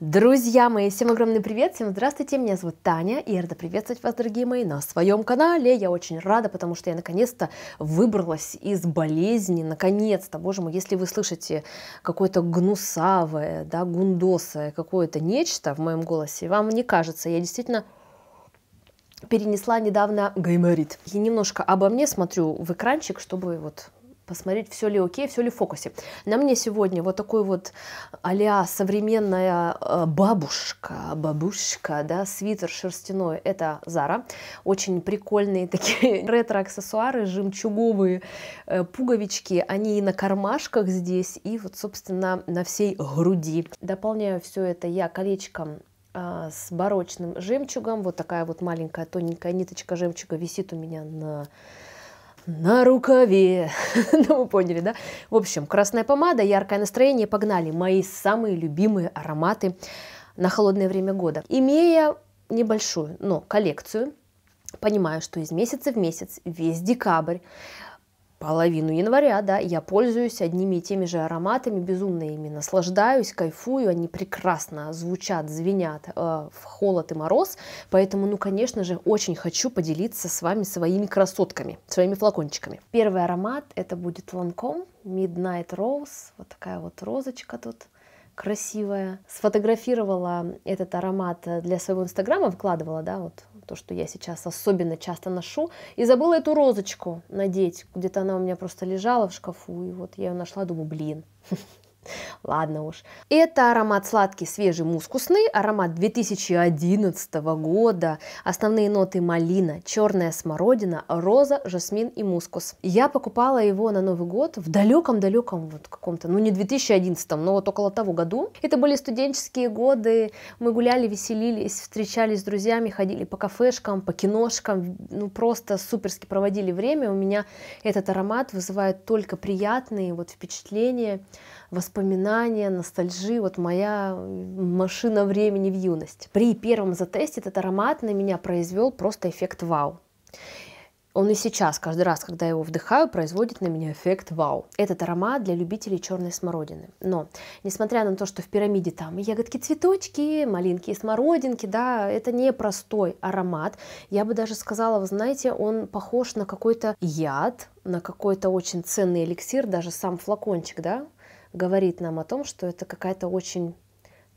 Друзья мои, всем огромный привет, всем здравствуйте, меня зовут Таня, и я рада приветствовать вас, дорогие мои, на своем канале. Я очень рада, потому что я наконец-то выбралась из болезни, наконец-то, боже мой, если вы слышите какое-то гнусавое, да, гундосое, какое-то нечто в моем голосе, вам не кажется, я действительно перенесла недавно гайморит. И немножко обо мне смотрю в экранчик, чтобы вот посмотреть, все ли окей, все ли в фокусе. На мне сегодня вот такой вот а современная э, бабушка, бабушка, да, свитер шерстяной, это Зара. Очень прикольные такие ретро-аксессуары, жемчуговые э, пуговички, они и на кармашках здесь, и вот, собственно, на всей груди. Дополняю все это я колечком а, с барочным жемчугом. Вот такая вот маленькая тоненькая ниточка жемчуга висит у меня на на рукаве. ну, вы поняли, да? В общем, красная помада, яркое настроение, погнали. Мои самые любимые ароматы на холодное время года. Имея небольшую, но коллекцию, понимаю, что из месяца в месяц, весь декабрь, половину января, да, я пользуюсь одними и теми же ароматами, безумно ими наслаждаюсь, кайфую, они прекрасно звучат, звенят э, в холод и мороз, поэтому, ну, конечно же, очень хочу поделиться с вами своими красотками, своими флакончиками. Первый аромат это будет Lancome Midnight Rose, вот такая вот розочка тут красивая. Сфотографировала этот аромат для своего инстаграма, выкладывала, да, вот то, что я сейчас особенно часто ношу. И забыла эту розочку надеть. Где-то она у меня просто лежала в шкафу, и вот я ее нашла, думаю, блин, Ладно уж. Это аромат сладкий, свежий, мускусный, аромат 2011 года. Основные ноты малина, черная смородина, роза, жасмин и мускус. Я покупала его на Новый год в далеком-далеком вот каком-то, ну не 2011, но вот около того году. Это были студенческие годы, мы гуляли, веселились, встречались с друзьями, ходили по кафешкам, по киношкам, ну просто суперски проводили время. У меня этот аромат вызывает только приятные вот впечатления, воспоминания, ностальжи, вот моя э, машина времени в юность. При первом затесте этот аромат на меня произвел просто эффект вау. Он и сейчас, каждый раз, когда я его вдыхаю, производит на меня эффект вау. Этот аромат для любителей черной смородины. Но, несмотря на то, что в пирамиде там ягодки, цветочки, малинки и смородинки, да, это не простой аромат. Я бы даже сказала, вы знаете, он похож на какой-то яд, на какой-то очень ценный эликсир, даже сам флакончик, да, говорит нам о том, что это какая-то очень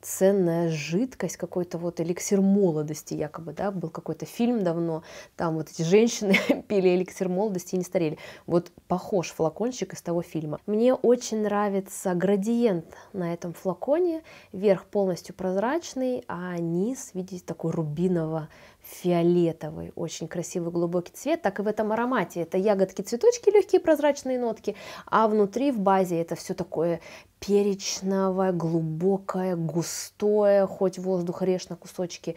ценная жидкость, какой-то вот эликсир молодости якобы, да, был какой-то фильм давно, там вот эти женщины пили эликсир молодости и не старели. Вот похож флакончик из того фильма. Мне очень нравится градиент на этом флаконе, верх полностью прозрачный, а низ, видите, такой рубиново фиолетовый, очень красивый глубокий цвет, так и в этом аромате. Это ягодки, цветочки, легкие прозрачные нотки, а внутри в базе это все такое перечного, глубокое, густое, хоть воздух режь на кусочки,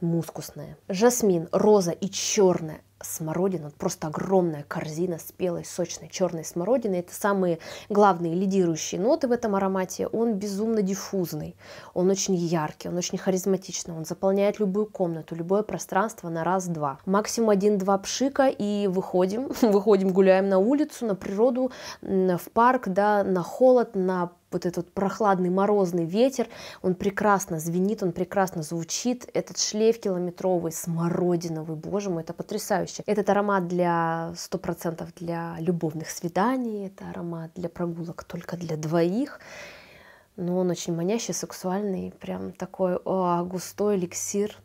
мускусное. Жасмин, роза и черная смородина, вот просто огромная корзина спелой, сочной, черной смородины. Это самые главные лидирующие ноты в этом аромате. Он безумно диффузный, он очень яркий, он очень харизматичный, он заполняет любую комнату, любое пространство на раз-два. Максимум один-два пшика и выходим, выходим, гуляем на улицу, на природу, в парк, да, на холод, на вот этот прохладный морозный ветер, он прекрасно звенит, он прекрасно звучит, этот шлейф километровый, смородиновый, боже мой, это потрясающе. Этот аромат для 100% для любовных свиданий, это аромат для прогулок только для двоих, но он очень манящий, сексуальный, прям такой о, густой эликсир,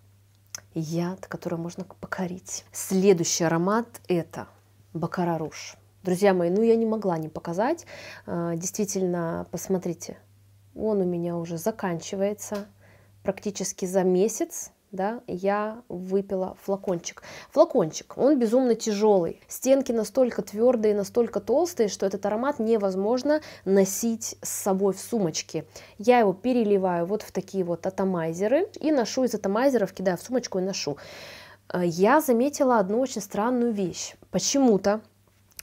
яд, который можно покорить. Следующий аромат это Бакара Руж. Друзья мои, ну я не могла не показать. А, действительно, посмотрите, он у меня уже заканчивается практически за месяц да, я выпила флакончик. Флакончик, он безумно тяжелый. Стенки настолько твердые, настолько толстые, что этот аромат невозможно носить с собой в сумочке. Я его переливаю вот в такие вот атомайзеры и ношу из атомайзеров, кидаю в сумочку и ношу. А, я заметила одну очень странную вещь. Почему-то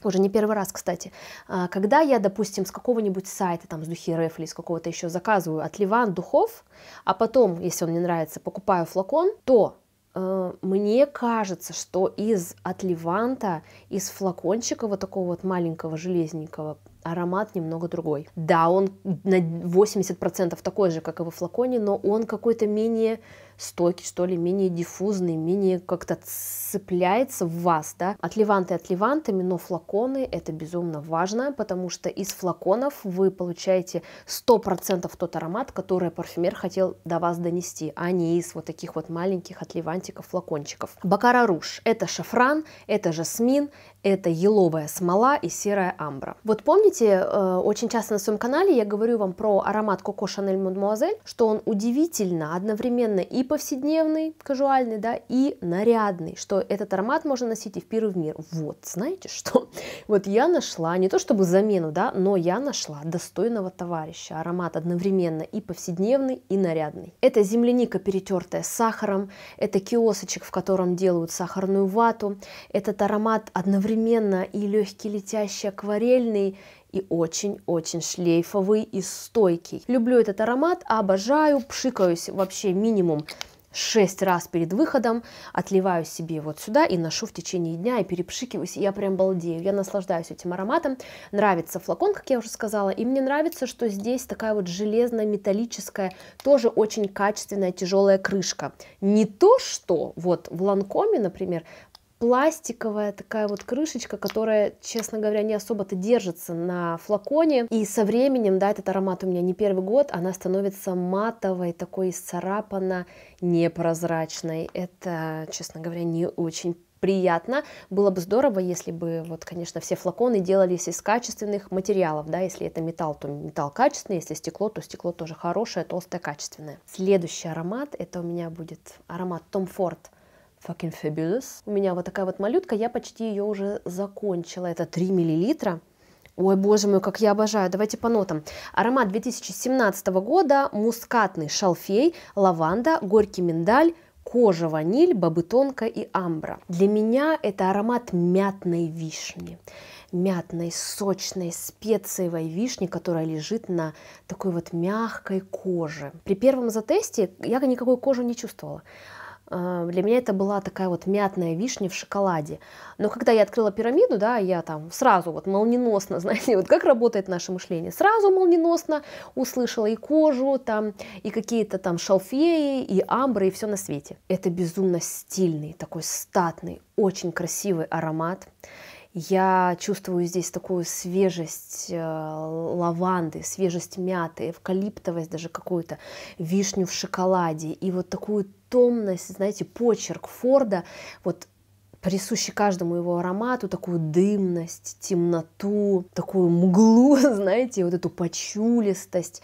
уже не первый раз, кстати. А, когда я, допустим, с какого-нибудь сайта, там, с духи Рефли, с какого-то еще заказываю отливан духов, а потом, если он мне нравится, покупаю флакон, то э, мне кажется, что из отливанта, из флакончика вот такого вот маленького железненького, аромат немного другой. Да, он на 80% такой же, как и во флаконе, но он какой-то менее стойкий, что ли, менее диффузный, менее как-то цепляется в вас, да. От Леванты от Левантами, но флаконы это безумно важно, потому что из флаконов вы получаете 100% тот аромат, который парфюмер хотел до вас донести, а не из вот таких вот маленьких от Левантиков флакончиков. Бакара Руш – это шафран, это жасмин, это еловая смола и серая амбра. Вот помните, э, очень часто на своем канале я говорю вам про аромат Коко Шанель Мадмуазель, что он удивительно одновременно и повседневный, кажуальный, да, и нарядный, что этот аромат можно носить и в первый в мир. Вот, знаете что? Вот я нашла, не то чтобы замену, да, но я нашла достойного товарища. Аромат одновременно и повседневный, и нарядный. Это земляника, перетертая сахаром, это киосочек, в котором делают сахарную вату. Этот аромат одновременно и легкий летящий акварельный, и очень-очень шлейфовый и стойкий. Люблю этот аромат, обожаю, пшикаюсь вообще минимум 6 раз перед выходом, отливаю себе вот сюда и ношу в течение дня и перепшикиваюсь, и я прям балдею, я наслаждаюсь этим ароматом, нравится флакон, как я уже сказала, и мне нравится, что здесь такая вот железная металлическая тоже очень качественная тяжелая крышка, не то что вот в Ланкоме, например, пластиковая такая вот крышечка, которая, честно говоря, не особо-то держится на флаконе. И со временем, да, этот аромат у меня не первый год, она становится матовой, такой исцарапана, непрозрачной. Это, честно говоря, не очень приятно. Было бы здорово, если бы, вот, конечно, все флаконы делались из качественных материалов, да, если это металл, то металл качественный, если стекло, то стекло тоже хорошее, толстое, качественное. Следующий аромат, это у меня будет аромат Tom Ford Fucking Fabulous. У меня вот такая вот малютка, я почти ее уже закончила. Это 3 миллилитра. Ой, боже мой, как я обожаю. Давайте по нотам. Аромат 2017 года, мускатный шалфей, лаванда, горький миндаль, кожа, ваниль, бабытонка и амбра. Для меня это аромат мятной вишни. Мятной, сочной, специевой вишни, которая лежит на такой вот мягкой коже. При первом затесте я никакой кожи не чувствовала. А, для меня это была такая вот мятная вишня в шоколаде. Но когда я открыла пирамиду, да, я там сразу вот молниеносно, знаете, вот как работает наше мышление, сразу молниеносно услышала и кожу, там, и какие-то там шалфеи, и амбры, и все на свете. Это безумно стильный, такой статный, очень красивый аромат. Я чувствую здесь такую свежесть э, лаванды, свежесть мяты, эвкалиптовость даже какую-то, вишню в шоколаде и вот такую томность, знаете, почерк Форда, вот присущи каждому его аромату, такую дымность, темноту, такую мглу, знаете, вот эту почулистость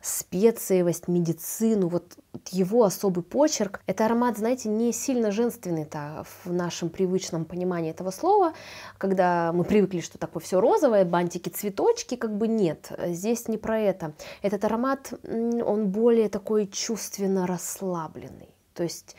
специевость, медицину, вот его особый почерк. Это аромат, знаете, не сильно женственный-то в нашем привычном понимании этого слова, когда мы привыкли, что такое все розовое, бантики, цветочки, как бы нет. Здесь не про это. Этот аромат, он более такой чувственно расслабленный. То есть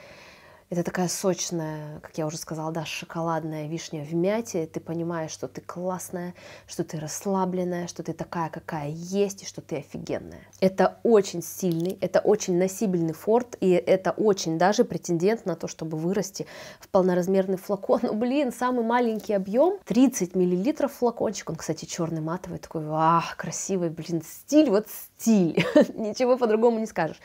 это такая сочная, как я уже сказала, да, шоколадная вишня в мяте. Ты понимаешь, что ты классная, что ты расслабленная, что ты такая, какая есть, и что ты офигенная. Это очень сильный, это очень носибельный форт, и это очень даже претендент на то, чтобы вырасти в полноразмерный флакон. Ну, блин, самый маленький объем 30 миллилитров флакончик. Он, кстати, черный матовый, такой, ах, красивый, блин, стиль, вот стиль. Ничего по-другому не скажешь.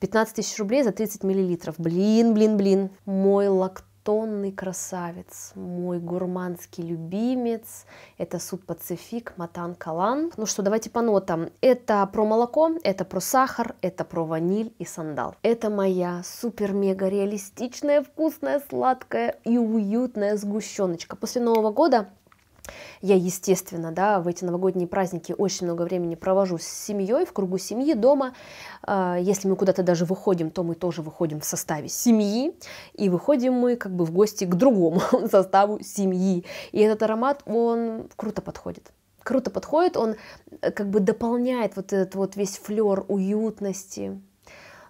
15 тысяч рублей за 30 миллилитров. Блин, блин, блин. Мой лактонный красавец, мой гурманский любимец. Это суп Пацифик, Матан Калан. Ну что, давайте по нотам. Это про молоко, это про сахар, это про ваниль и сандал. Это моя супер-мега реалистичная, вкусная, сладкая и уютная сгущеночка. После Нового года я, естественно, да, в эти новогодние праздники очень много времени провожу с семьей, в кругу семьи, дома. А, если мы куда-то даже выходим, то мы тоже выходим в составе семьи, и выходим мы как бы в гости к другому составу семьи. И этот аромат, он круто подходит круто подходит, он э, как бы дополняет вот этот вот весь флер уютности,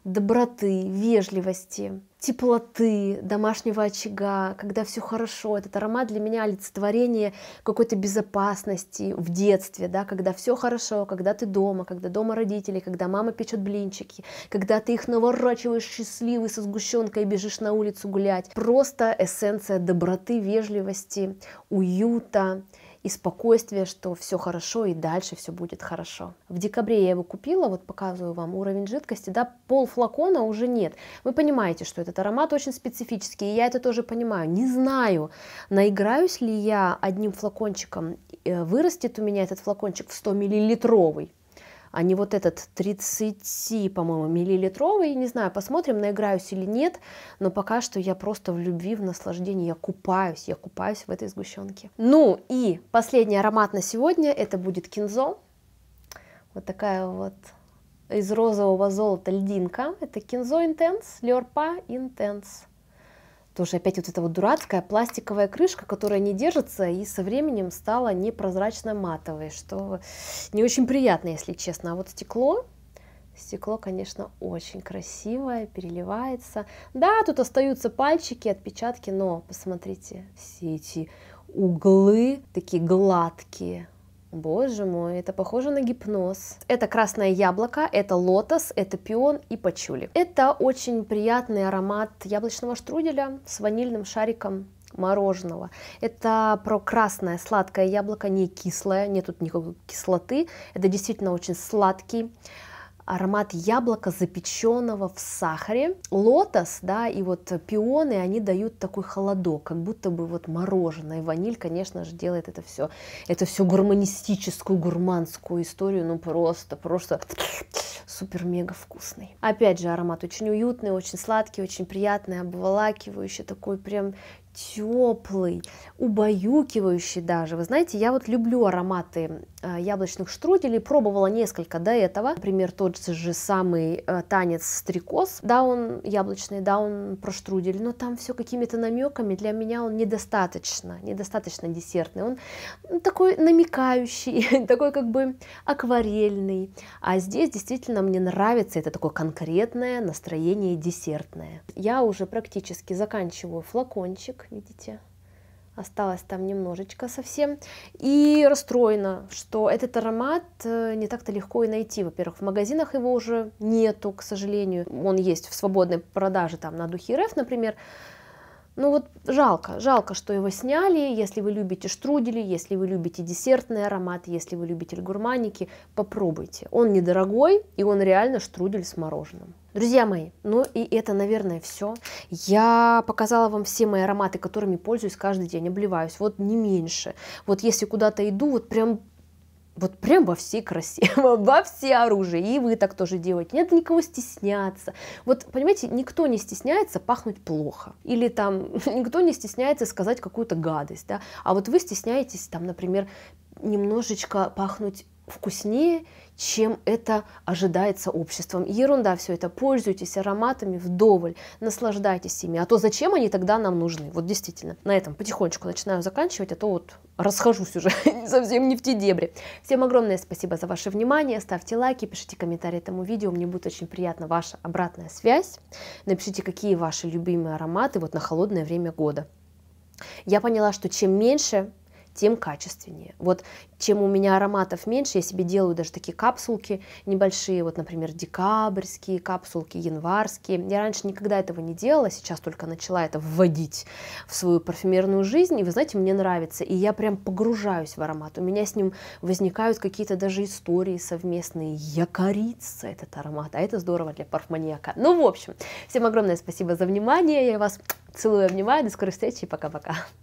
доброты, вежливости, теплоты, домашнего очага, когда все хорошо. Этот аромат для меня олицетворение какой-то безопасности в детстве, да, когда все хорошо, когда ты дома, когда дома родители, когда мама печет блинчики, когда ты их наворачиваешь счастливый со сгущенкой и бежишь на улицу гулять. Просто эссенция доброты, вежливости, уюта, и спокойствие, что все хорошо и дальше все будет хорошо. В декабре я его купила, вот показываю вам уровень жидкости, да, пол флакона уже нет. Вы понимаете, что этот аромат очень специфический, и я это тоже понимаю. Не знаю, наиграюсь ли я одним флакончиком, э, вырастет у меня этот флакончик в 100 миллилитровый а не вот этот 30, по-моему, миллилитровый, не знаю, посмотрим, наиграюсь или нет, но пока что я просто в любви, в наслаждении, я купаюсь, я купаюсь в этой сгущенке. Ну и последний аромат на сегодня, это будет кинзо, вот такая вот из розового золота льдинка, это кинзо интенс, лерпа интенс. Тоже опять вот эта вот дурацкая пластиковая крышка, которая не держится и со временем стала непрозрачно-матовой, что не очень приятно, если честно. А вот стекло, стекло, конечно, очень красивое, переливается. Да, тут остаются пальчики, отпечатки, но посмотрите, все эти углы такие гладкие, Боже мой, это похоже на гипноз. Это красное яблоко, это лотос, это пион и пачули. Это очень приятный аромат яблочного штруделя с ванильным шариком мороженого. Это про красное сладкое яблоко, не кислое, нет тут никакой кислоты. Это действительно очень сладкий аромат яблока, запеченного в сахаре. Лотос, да, и вот пионы, они дают такой холодок, как будто бы вот мороженое. И ваниль, конечно же, делает это все, это все гурманистическую, гурманскую историю, ну просто, просто супер-мега вкусный. Опять же, аромат очень уютный, очень сладкий, очень приятный, обволакивающий, такой прям теплый, убаюкивающий даже. Вы знаете, я вот люблю ароматы э, яблочных штруделей, пробовала несколько до этого. Например, тот же самый э, танец стрекоз. Да, он яблочный, да, он про штрудель, но там все какими-то намеками. Для меня он недостаточно, недостаточно десертный. Он ну, такой намекающий, такой как бы акварельный. А здесь действительно мне нравится, это такое конкретное настроение десертное. Я уже практически заканчиваю флакончик видите, осталось там немножечко совсем, и расстроена, что этот аромат э, не так-то легко и найти. Во-первых, в магазинах его уже нету, к сожалению, он есть в свободной продаже там на духе РФ, например, ну вот жалко, жалко, что его сняли. Если вы любите штрудели, если вы любите десертный аромат, если вы любите гурманики, попробуйте. Он недорогой, и он реально штрудель с мороженым. Друзья мои, ну и это, наверное, все. Я показала вам все мои ароматы, которыми пользуюсь каждый день, обливаюсь, вот не меньше. Вот если куда-то иду, вот прям вот прям во всей красе, во все оружие, и вы так тоже делаете. Нет никого стесняться. Вот, понимаете, никто не стесняется пахнуть плохо. Или там никто не стесняется сказать какую-то гадость, да. А вот вы стесняетесь там, например, немножечко пахнуть вкуснее, чем это ожидается обществом. Ерунда все это, пользуйтесь ароматами вдоволь, наслаждайтесь ими. А то зачем они тогда нам нужны? Вот действительно, на этом потихонечку начинаю заканчивать, а то вот расхожусь уже совсем не в те дебри. Всем огромное спасибо за ваше внимание, ставьте лайки, пишите комментарии этому видео, мне будет очень приятна ваша обратная связь. Напишите, какие ваши любимые ароматы вот на холодное время года. Я поняла, что чем меньше тем качественнее. Вот чем у меня ароматов меньше, я себе делаю даже такие капсулки небольшие, вот, например, декабрьские капсулки, январские. Я раньше никогда этого не делала, сейчас только начала это вводить в свою парфюмерную жизнь, и вы знаете, мне нравится, и я прям погружаюсь в аромат. У меня с ним возникают какие-то даже истории совместные. Я корица этот аромат, а это здорово для парфманьяка. Ну, в общем, всем огромное спасибо за внимание, я вас целую, обнимаю, до скорой встречи и пока-пока.